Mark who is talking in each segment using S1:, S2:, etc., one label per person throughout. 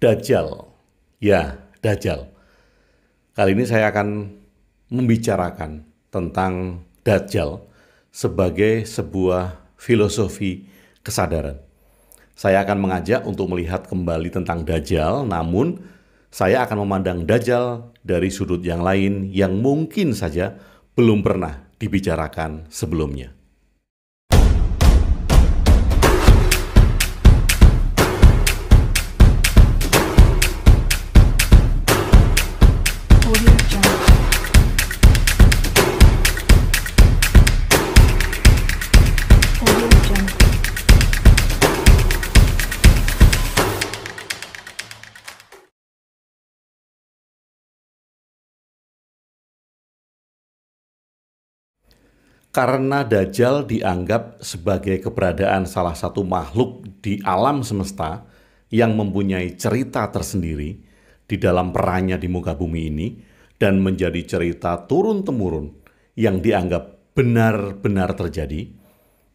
S1: Dajjal. Ya, Dajjal. Kali ini saya akan membicarakan tentang Dajjal sebagai sebuah filosofi kesadaran. Saya akan mengajak untuk melihat kembali tentang Dajjal, namun saya akan memandang Dajjal dari sudut yang lain yang mungkin saja belum pernah dibicarakan sebelumnya. karena Dajjal dianggap sebagai keberadaan salah satu makhluk di alam semesta yang mempunyai cerita tersendiri di dalam perannya di muka bumi ini dan menjadi cerita turun-temurun yang dianggap benar-benar terjadi,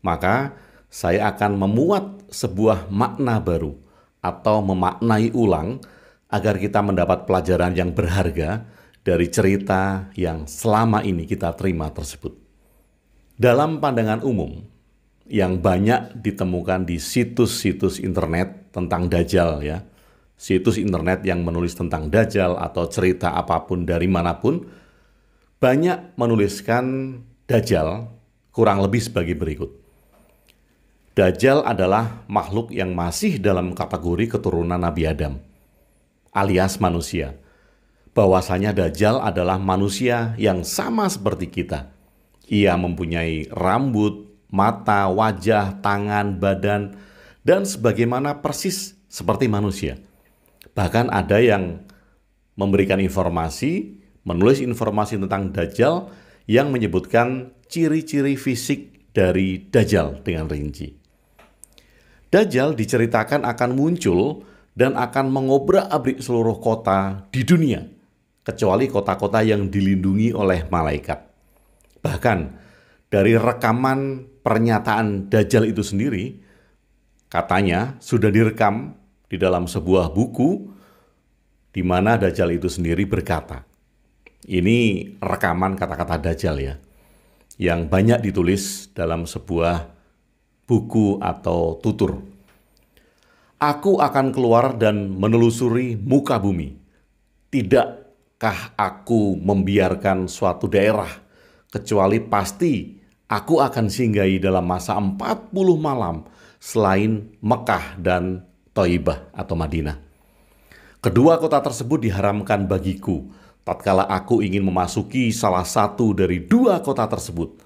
S1: maka saya akan memuat sebuah makna baru atau memaknai ulang agar kita mendapat pelajaran yang berharga dari cerita yang selama ini kita terima tersebut. Dalam pandangan umum yang banyak ditemukan di situs-situs internet tentang Dajjal ya, situs internet yang menulis tentang Dajjal atau cerita apapun dari manapun, banyak menuliskan Dajjal kurang lebih sebagai berikut. Dajjal adalah makhluk yang masih dalam kategori keturunan Nabi Adam, alias manusia. Bahwasanya Dajjal adalah manusia yang sama seperti kita, ia mempunyai rambut, mata, wajah, tangan, badan, dan sebagaimana persis seperti manusia. Bahkan ada yang memberikan informasi, menulis informasi tentang Dajjal yang menyebutkan ciri-ciri fisik dari Dajjal dengan rinci. Dajjal diceritakan akan muncul dan akan mengobrak-abrik seluruh kota di dunia, kecuali kota-kota yang dilindungi oleh malaikat. Bahkan dari rekaman pernyataan Dajjal itu sendiri, katanya sudah direkam di dalam sebuah buku di mana Dajjal itu sendiri berkata. Ini rekaman kata-kata Dajjal ya, yang banyak ditulis dalam sebuah buku atau tutur. Aku akan keluar dan menelusuri muka bumi. Tidakkah aku membiarkan suatu daerah kecuali pasti aku akan singgahi dalam masa 40 malam selain Mekah dan Toibah atau Madinah. Kedua kota tersebut diharamkan bagiku tatkala aku ingin memasuki salah satu dari dua kota tersebut.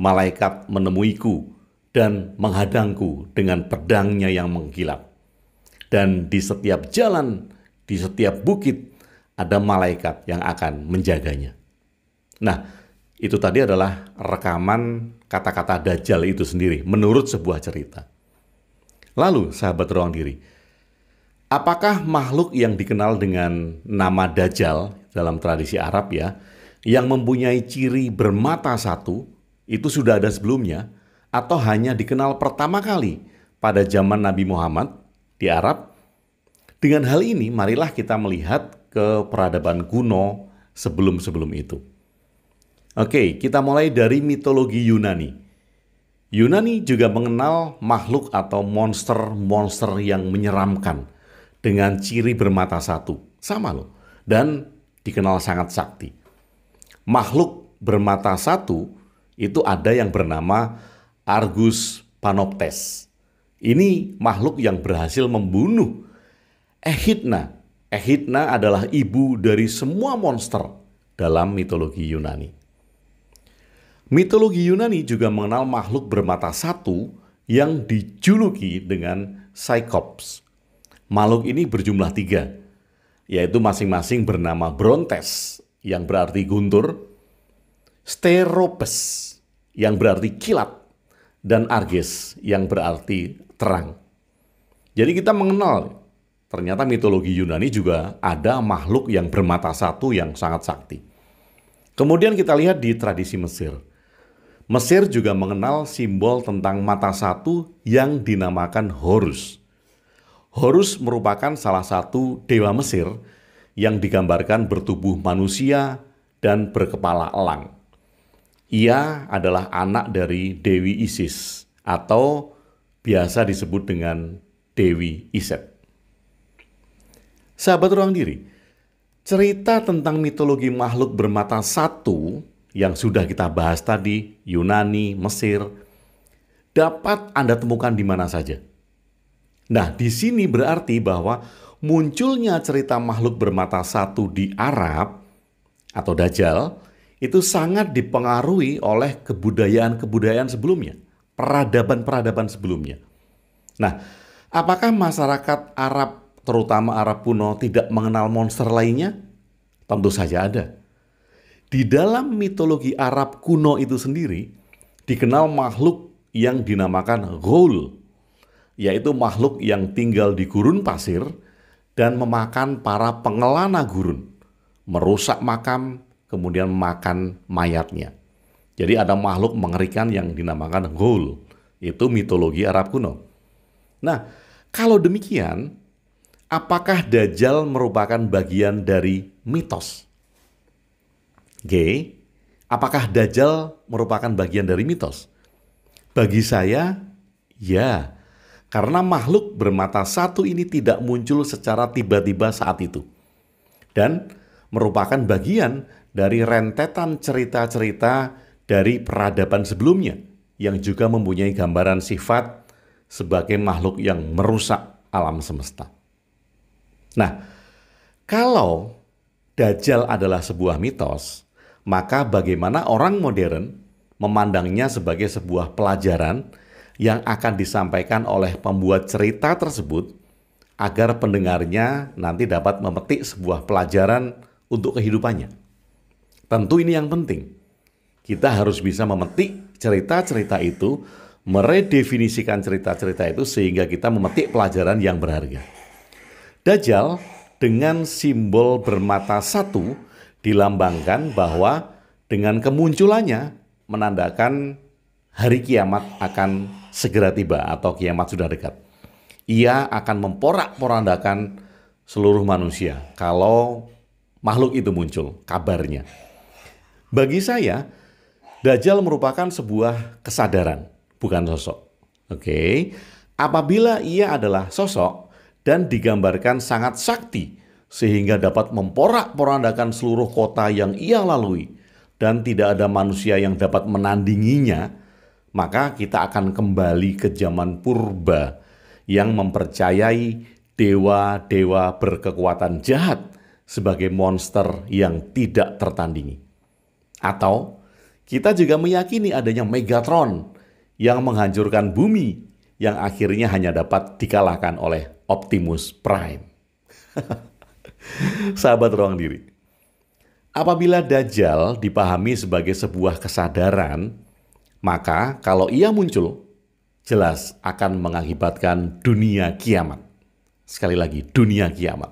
S1: Malaikat menemuiku dan menghadangku dengan pedangnya yang mengkilap. Dan di setiap jalan, di setiap bukit, ada malaikat yang akan menjaganya. Nah, itu tadi adalah rekaman kata-kata Dajjal itu sendiri menurut sebuah cerita. Lalu sahabat ruang diri, apakah makhluk yang dikenal dengan nama Dajjal dalam tradisi Arab ya, yang mempunyai ciri bermata satu, itu sudah ada sebelumnya, atau hanya dikenal pertama kali pada zaman Nabi Muhammad di Arab? Dengan hal ini marilah kita melihat ke peradaban kuno sebelum-sebelum itu. Oke, kita mulai dari mitologi Yunani. Yunani juga mengenal makhluk atau monster-monster yang menyeramkan dengan ciri bermata satu. Sama loh. Dan dikenal sangat sakti. Makhluk bermata satu itu ada yang bernama Argus Panoptes. Ini makhluk yang berhasil membunuh Echidna. Echidna adalah ibu dari semua monster dalam mitologi Yunani. Mitologi Yunani juga mengenal makhluk bermata satu yang dijuluki dengan Cyclops. Makhluk ini berjumlah tiga, yaitu masing-masing bernama Brontes yang berarti guntur, Steropes yang berarti kilat, dan Arges yang berarti terang. Jadi kita mengenal ternyata mitologi Yunani juga ada makhluk yang bermata satu yang sangat sakti. Kemudian kita lihat di tradisi Mesir. Mesir juga mengenal simbol tentang mata satu yang dinamakan Horus. Horus merupakan salah satu dewa Mesir yang digambarkan bertubuh manusia dan berkepala elang. Ia adalah anak dari Dewi Isis atau biasa disebut dengan Dewi Iset. Sahabat ruang diri, cerita tentang mitologi makhluk bermata satu yang sudah kita bahas tadi, Yunani, Mesir, dapat Anda temukan di mana saja. Nah, di sini berarti bahwa munculnya cerita makhluk bermata satu di Arab atau Dajjal itu sangat dipengaruhi oleh kebudayaan-kebudayaan sebelumnya, peradaban-peradaban sebelumnya. Nah, apakah masyarakat Arab, terutama Arab kuno, tidak mengenal monster lainnya? Tentu saja ada. Di dalam mitologi Arab kuno itu sendiri dikenal makhluk yang dinamakan Ghul, yaitu makhluk yang tinggal di gurun pasir dan memakan para pengelana gurun, merusak makam, kemudian makan mayatnya. Jadi ada makhluk mengerikan yang dinamakan Ghul. Itu mitologi Arab kuno. Nah, kalau demikian, apakah Dajjal merupakan bagian dari mitos? G. Apakah Dajjal merupakan bagian dari mitos? Bagi saya, ya. Karena makhluk bermata satu ini tidak muncul secara tiba-tiba saat itu. Dan merupakan bagian dari rentetan cerita-cerita dari peradaban sebelumnya yang juga mempunyai gambaran sifat sebagai makhluk yang merusak alam semesta. Nah, kalau Dajjal adalah sebuah mitos, maka bagaimana orang modern memandangnya sebagai sebuah pelajaran yang akan disampaikan oleh pembuat cerita tersebut agar pendengarnya nanti dapat memetik sebuah pelajaran untuk kehidupannya. Tentu ini yang penting. Kita harus bisa memetik cerita-cerita itu, meredefinisikan cerita-cerita itu sehingga kita memetik pelajaran yang berharga. Dajjal dengan simbol bermata satu dilambangkan bahwa dengan kemunculannya menandakan hari kiamat akan segera tiba atau kiamat sudah dekat. Ia akan memporak-porandakan seluruh manusia kalau makhluk itu muncul kabarnya. Bagi saya, Dajjal merupakan sebuah kesadaran, bukan sosok. Oke. Okay? Apabila ia adalah sosok dan digambarkan sangat sakti sehingga dapat memporak-porandakan seluruh kota yang ia lalui dan tidak ada manusia yang dapat menandinginya, maka kita akan kembali ke zaman purba yang mempercayai dewa-dewa berkekuatan jahat sebagai monster yang tidak tertandingi. Atau kita juga meyakini adanya Megatron yang menghancurkan bumi yang akhirnya hanya dapat dikalahkan oleh Optimus Prime. Sahabat ruang diri. Apabila dajjal dipahami sebagai sebuah kesadaran, maka kalau ia muncul, jelas akan mengakibatkan dunia kiamat. Sekali lagi, dunia kiamat.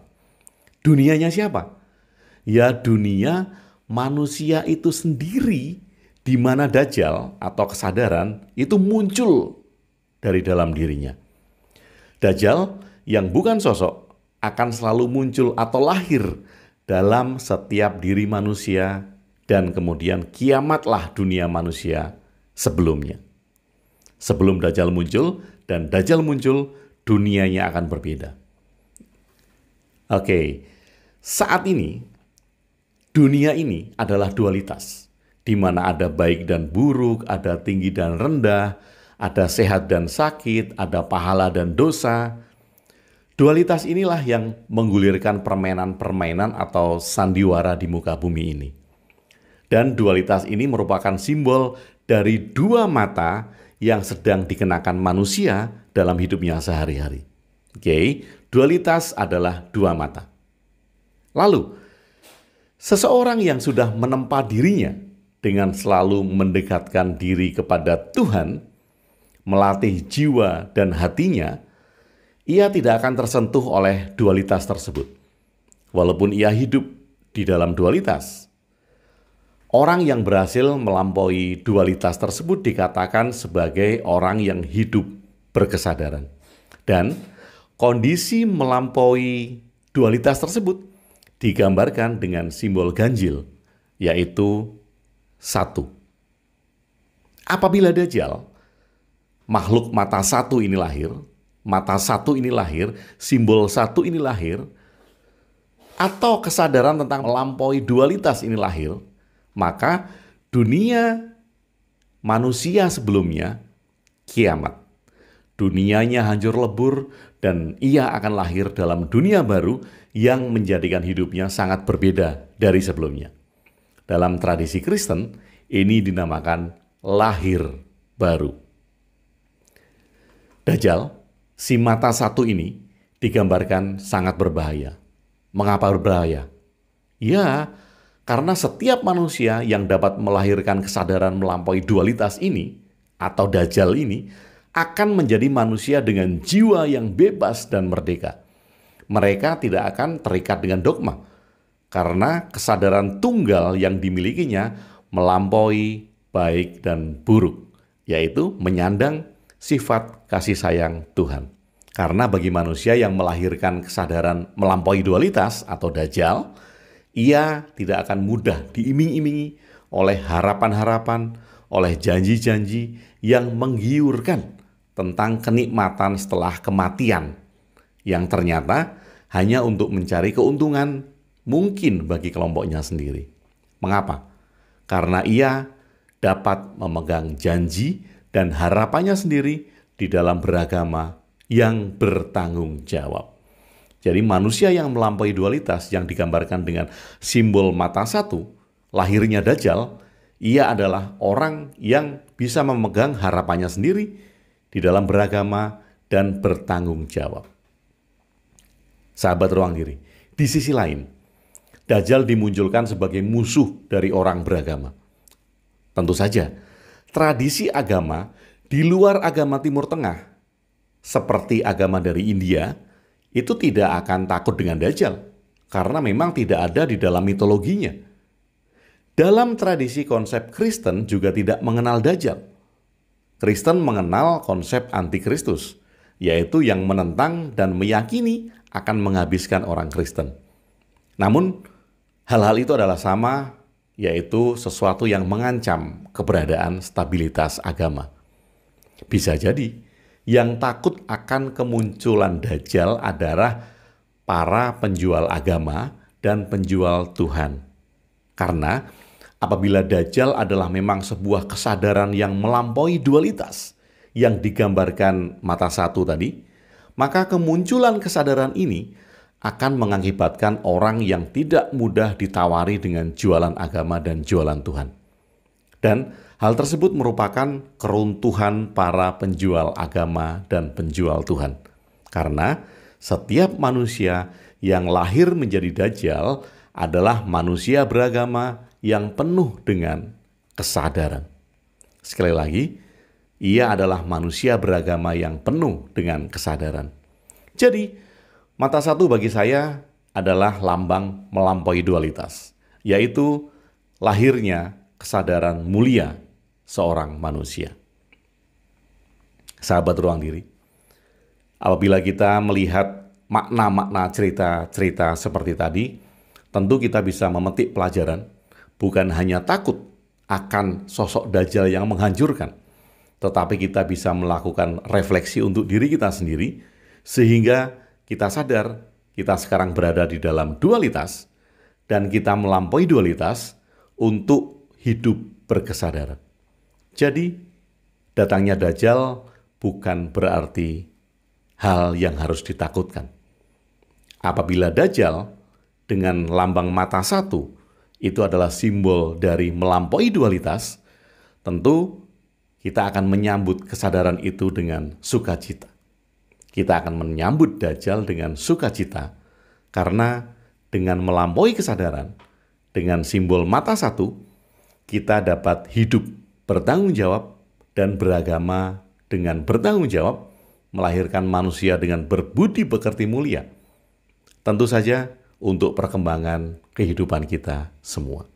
S1: Dunianya siapa? Ya dunia manusia itu sendiri di mana dajjal atau kesadaran itu muncul dari dalam dirinya. Dajjal yang bukan sosok akan selalu muncul atau lahir dalam setiap diri manusia dan kemudian kiamatlah dunia manusia sebelumnya. Sebelum Dajjal muncul dan Dajjal muncul, dunianya akan berbeda. Oke, saat ini dunia ini adalah dualitas, di mana ada baik dan buruk, ada tinggi dan rendah, ada sehat dan sakit, ada pahala dan dosa, Dualitas inilah yang menggulirkan permainan-permainan atau sandiwara di muka bumi ini. Dan dualitas ini merupakan simbol dari dua mata yang sedang dikenakan manusia dalam hidupnya sehari-hari. Oke, okay? dualitas adalah dua mata. Lalu, seseorang yang sudah menempa dirinya dengan selalu mendekatkan diri kepada Tuhan, melatih jiwa dan hatinya, ia tidak akan tersentuh oleh dualitas tersebut. Walaupun ia hidup di dalam dualitas, orang yang berhasil melampaui dualitas tersebut dikatakan sebagai orang yang hidup berkesadaran. Dan kondisi melampaui dualitas tersebut digambarkan dengan simbol ganjil, yaitu satu. Apabila Dajjal, makhluk mata satu ini lahir, mata satu ini lahir, simbol satu ini lahir, atau kesadaran tentang melampaui dualitas ini lahir, maka dunia manusia sebelumnya kiamat. Dunianya hancur lebur dan ia akan lahir dalam dunia baru yang menjadikan hidupnya sangat berbeda dari sebelumnya. Dalam tradisi Kristen, ini dinamakan lahir baru. Dajjal si mata satu ini digambarkan sangat berbahaya. Mengapa berbahaya? Ya, karena setiap manusia yang dapat melahirkan kesadaran melampaui dualitas ini atau dajjal ini akan menjadi manusia dengan jiwa yang bebas dan merdeka. Mereka tidak akan terikat dengan dogma karena kesadaran tunggal yang dimilikinya melampaui baik dan buruk, yaitu menyandang sifat kasih sayang Tuhan. Karena bagi manusia yang melahirkan kesadaran melampaui dualitas atau dajjal, ia tidak akan mudah diiming-imingi oleh harapan-harapan, oleh janji-janji yang menggiurkan tentang kenikmatan setelah kematian yang ternyata hanya untuk mencari keuntungan mungkin bagi kelompoknya sendiri. Mengapa? Karena ia dapat memegang janji dan harapannya sendiri di dalam beragama yang bertanggung jawab. Jadi manusia yang melampaui dualitas yang digambarkan dengan simbol mata satu, lahirnya Dajjal, ia adalah orang yang bisa memegang harapannya sendiri di dalam beragama dan bertanggung jawab. Sahabat ruang diri, di sisi lain, Dajjal dimunculkan sebagai musuh dari orang beragama. Tentu saja, tradisi agama di luar agama Timur Tengah, seperti agama dari India, itu tidak akan takut dengan Dajjal, karena memang tidak ada di dalam mitologinya. Dalam tradisi konsep Kristen juga tidak mengenal Dajjal. Kristen mengenal konsep antikristus, yaitu yang menentang dan meyakini akan menghabiskan orang Kristen. Namun, hal-hal itu adalah sama yaitu sesuatu yang mengancam keberadaan stabilitas agama. Bisa jadi yang takut akan kemunculan dajjal adalah para penjual agama dan penjual Tuhan. Karena apabila dajjal adalah memang sebuah kesadaran yang melampaui dualitas yang digambarkan mata satu tadi, maka kemunculan kesadaran ini akan mengakibatkan orang yang tidak mudah ditawari dengan jualan agama dan jualan Tuhan. Dan hal tersebut merupakan keruntuhan para penjual agama dan penjual Tuhan. Karena setiap manusia yang lahir menjadi dajjal adalah manusia beragama yang penuh dengan kesadaran. Sekali lagi, ia adalah manusia beragama yang penuh dengan kesadaran. Jadi, Mata satu bagi saya adalah lambang melampaui dualitas, yaitu lahirnya kesadaran mulia seorang manusia. Sahabat ruang diri, apabila kita melihat makna-makna cerita-cerita seperti tadi, tentu kita bisa memetik pelajaran bukan hanya takut akan sosok dajjal yang menghancurkan, tetapi kita bisa melakukan refleksi untuk diri kita sendiri sehingga kita sadar kita sekarang berada di dalam dualitas dan kita melampaui dualitas untuk hidup berkesadaran. Jadi, datangnya Dajjal bukan berarti hal yang harus ditakutkan. Apabila Dajjal dengan lambang mata satu itu adalah simbol dari melampaui dualitas, tentu kita akan menyambut kesadaran itu dengan sukacita. Kita akan menyambut Dajjal dengan sukacita, karena dengan melampaui kesadaran, dengan simbol mata satu, kita dapat hidup bertanggung jawab dan beragama dengan bertanggung jawab, melahirkan manusia dengan berbudi pekerti mulia. Tentu saja untuk perkembangan kehidupan kita semua.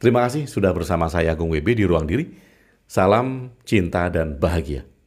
S1: Terima kasih sudah bersama saya Agung WB di Ruang Diri. Salam, cinta, dan bahagia.